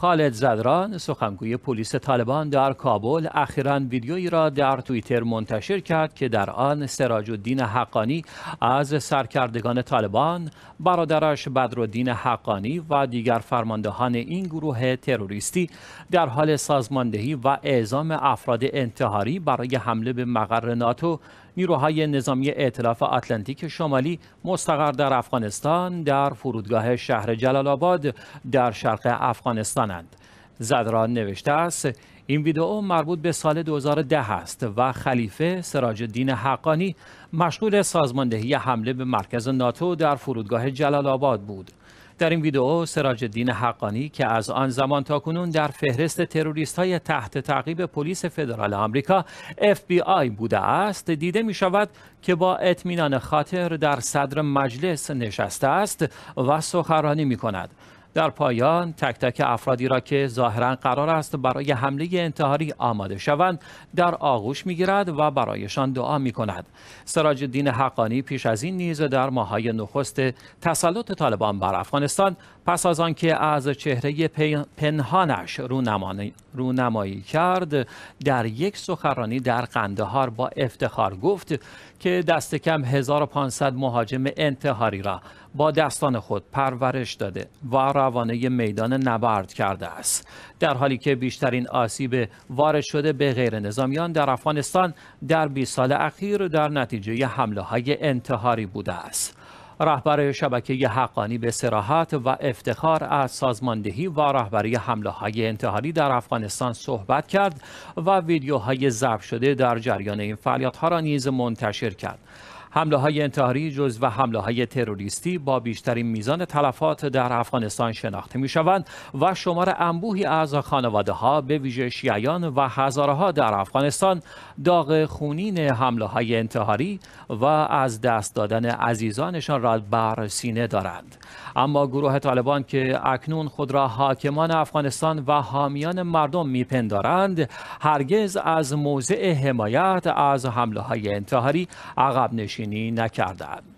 خالد زدران سخنگوی پلیس طالبان در کابل اخیرا ویدیویی را در توییتر منتشر کرد که در آن سراج الدین حقانی از سرکردگان طالبان برادرش بدرالدین حقانی و دیگر فرماندهان این گروه تروریستی در حال سازماندهی و اعزام افراد انتحاری برای حمله به مقر ناتو نیروهای نظامی ائتلاف آتلانتیک شمالی مستقر در افغانستان در فرودگاه شهر جلال آباد در شرق افغانستان زدران نوشته است این ویدئو مربوط به سال 2010 است و خلیفه سراج الدین حقانی مشغول سازماندهی حمله به مرکز ناتو در فرودگاه جلال آباد بود در این ویدئو سراج الدین حقانی که از آن زمان تا کنون در فهرست تروریست های تحت تعقیب پلیس فدرال آمریکا FBI بوده است دیده می شود که با اطمینان خاطر در صدر مجلس نشسته است و سخرانی می کند در پایان تک تک افرادی را که ظاهرا قرار است برای حمله انتحاری آماده شوند در آغوش می و برایشان دعا می کند سراج دین حقانی پیش از این نیز در ماهای نخست تسلط طالبان بر افغانستان پس از آنکه از چهره پنهانش رونمایی کرد در یک سخرانی در قندهار با افتخار گفت که دست کم 1500 مهاجم انتحاری را با دستان خود پرورش داده و روانه میدان نبرد کرده است در حالی که بیشترین آسیب وارد شده به غیر نظامیان در افغانستان در 20 سال اخیر در نتیجه حمله های انتحاری بوده است رهبر شبکه حقانی به سراحت و افتخار از سازماندهی و رهبری حمله های انتحاری در افغانستان صحبت کرد و ویدیوهای ضبط شده در جریان این فعالیت ها را نیز منتشر کرد. حمله های انتحاری جز و حمله های تروریستی با بیشترین میزان تلفات در افغانستان شناخته می شوند و شمار انبوهی از خانواده ها به ویژه شیعیان و هزارها در افغانستان داغ خونین حمله های انتحاری و از دست دادن عزیزانشان را بر سینه دارند اما گروه طالبان که اکنون خود را حاکمان افغانستان و حامیان مردم میپندارند هرگز از موضع حمایت از حمله های انتحاری عقب نشین پیشبینی نکردند.